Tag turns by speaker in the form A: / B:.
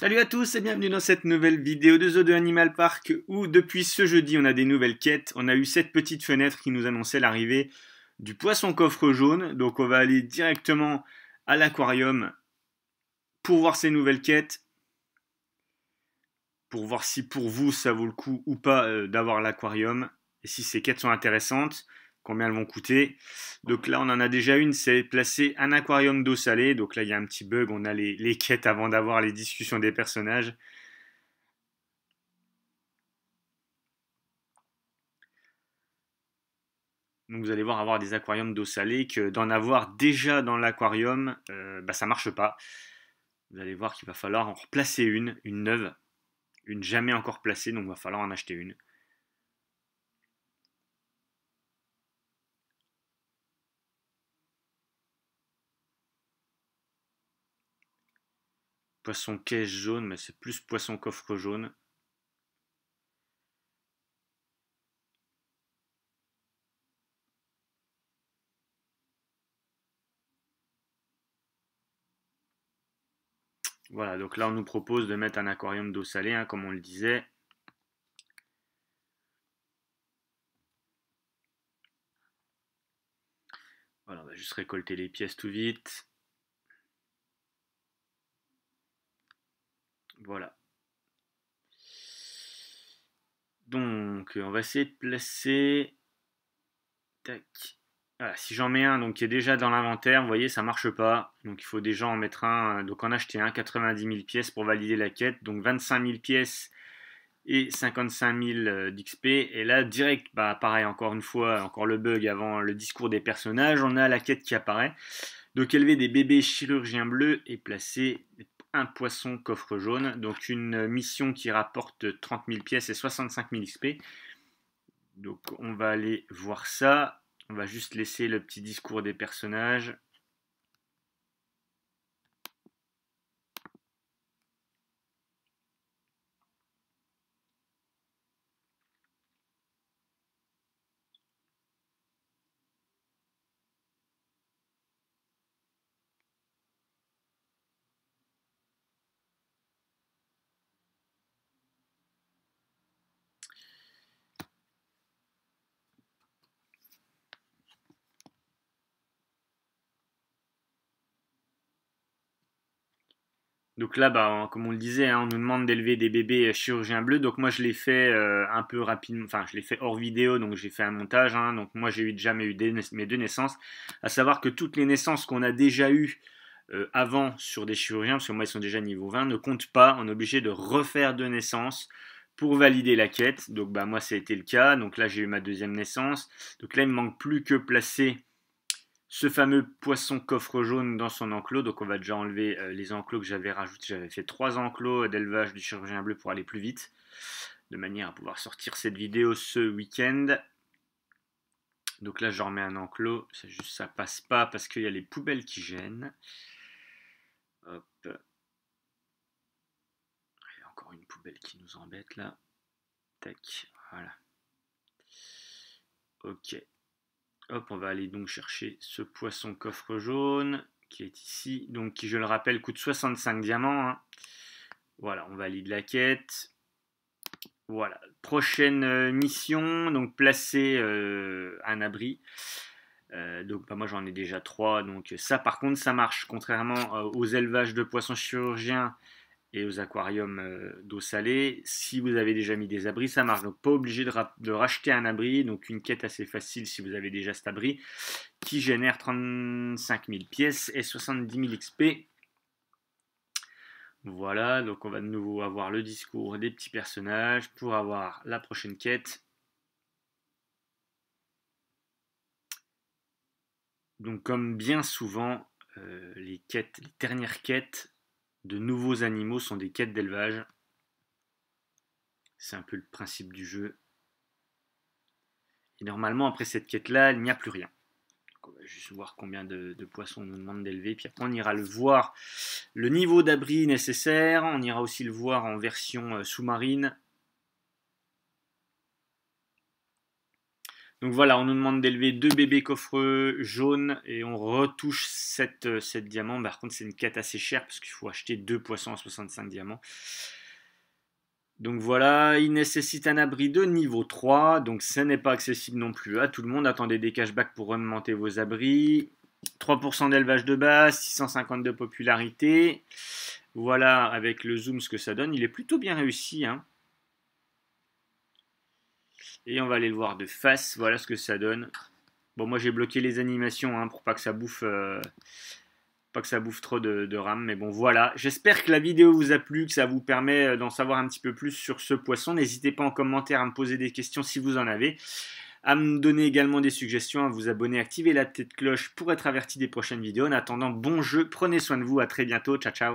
A: Salut à tous et bienvenue dans cette nouvelle vidéo de Zoo de Animal Park où depuis ce jeudi on a des nouvelles quêtes. On a eu cette petite fenêtre qui nous annonçait l'arrivée du poisson coffre jaune. Donc on va aller directement à l'aquarium pour voir ces nouvelles quêtes. Pour voir si pour vous ça vaut le coup ou pas euh, d'avoir l'aquarium et si ces quêtes sont intéressantes combien elles vont coûter. Donc là, on en a déjà une, c'est placer un aquarium d'eau salée. Donc là, il y a un petit bug, on a les, quêtes avant d'avoir les discussions des personnages. Donc vous allez voir avoir des aquariums d'eau salée que d'en avoir déjà dans l'aquarium, ça euh, bah, ça marche pas. Vous allez voir qu'il va falloir en replacer une, une neuve, une jamais encore placée, donc il va falloir en acheter une. Poisson caisse jaune, mais c'est plus poisson coffre jaune. Voilà, donc là on nous propose de mettre un aquarium d'eau salée, hein, comme on le disait. Voilà, on va juste récolter les pièces tout vite. Voilà. Donc, euh, on va essayer de placer... Tac. si j'en mets un donc, qui est déjà dans l'inventaire, vous voyez, ça ne marche pas. Donc, il faut déjà en mettre un, euh, donc en acheter un, 90 000 pièces pour valider la quête. Donc, 25 000 pièces et 55 000 d'XP. Et là, direct, bah, pareil, encore une fois, encore le bug avant le discours des personnages, on a la quête qui apparaît. Donc élever des bébés chirurgiens bleus et placer un poisson coffre jaune, donc une mission qui rapporte 30 000 pièces et 65 000 XP. Donc on va aller voir ça. On va juste laisser le petit discours des personnages. Donc là, bah, comme on le disait, hein, on nous demande d'élever des bébés euh, chirurgiens bleus. Donc moi, je l'ai fait euh, un peu rapidement, enfin, je l'ai fait hors vidéo, donc j'ai fait un montage. Hein. donc moi, j'ai eu, jamais eu des, mes deux naissances. À savoir que toutes les naissances qu'on a déjà eues euh, avant sur des chirurgiens, parce que moi, ils sont déjà niveau 20, ne comptent pas. On est obligé de refaire deux naissances pour valider la quête. Donc bah, moi, ça a été le cas. Donc là, j'ai eu ma deuxième naissance. Donc là, il ne manque plus que placer ce fameux poisson coffre jaune dans son enclos. Donc on va déjà enlever euh, les enclos que j'avais rajoutés. J'avais fait trois enclos d'élevage du chirurgien bleu pour aller plus vite, de manière à pouvoir sortir cette vidéo ce week-end. Donc là, je remets un enclos. juste ça passe pas parce qu'il y a les poubelles qui gênent. Hop. Il y a encore une poubelle qui nous embête là. Tac, voilà. Ok. Hop, on va aller donc chercher ce poisson coffre jaune qui est ici, donc qui, je le rappelle, coûte 65 diamants. Hein. Voilà, on valide la quête. Voilà, prochaine euh, mission, donc placer euh, un abri. Euh, donc bah, moi j'en ai déjà trois, donc ça par contre ça marche, contrairement aux élevages de poissons chirurgiens et aux aquariums euh, d'eau salée. Si vous avez déjà mis des abris, ça marche. Donc pas obligé de, racheter un abri. Donc une quête assez facile si vous avez déjà cet abri qui génère 35 000 pièces et 70 000 XP. Voilà, donc on va de nouveau avoir le discours des petits personnages pour avoir la prochaine quête. Donc comme bien souvent, euh, les quêtes, les dernières quêtes de nouveaux animaux sont des quêtes d'élevage. C'est un peu le principe du jeu. Et normalement, après cette quête-là, il n'y a plus rien. on va juste voir combien de, de poissons on nous demande d'élever. Puis après, on ira le voir, le niveau d'abri nécessaire. On ira aussi le voir en version euh, sous-marine Donc voilà, on nous demande d'élever deux bébés coffreux jaunes et on retouche 7, euh, diamants. Par contre, c'est une quête assez chère parce qu'il faut acheter deux poissons à 65 diamants. Donc voilà, il nécessite un abri de niveau 3, donc ce n'est pas accessible non plus à tout le monde. Attendez des cashbacks pour augmenter vos abris. 3% d'élevage de base, 650 de popularité. Voilà avec le zoom ce que ça donne. Il est plutôt bien réussi. Hein. Et on va aller le voir de face. Voilà ce que ça donne. Bon, moi j'ai bloqué les animations hein, pour pas que ça bouffe, euh, pas que ça bouffe trop de, de RAM. Mais bon, voilà. J'espère que la vidéo vous a plu, que ça vous permet euh, d'en savoir un petit peu plus sur ce poisson. N'hésitez pas en commentaire à me poser des questions si vous en avez à me donner également des suggestions, à vous abonner, activer la petite cloche pour être averti des prochaines vidéos. En attendant, bon jeu, prenez soin de vous, à très bientôt, ciao ciao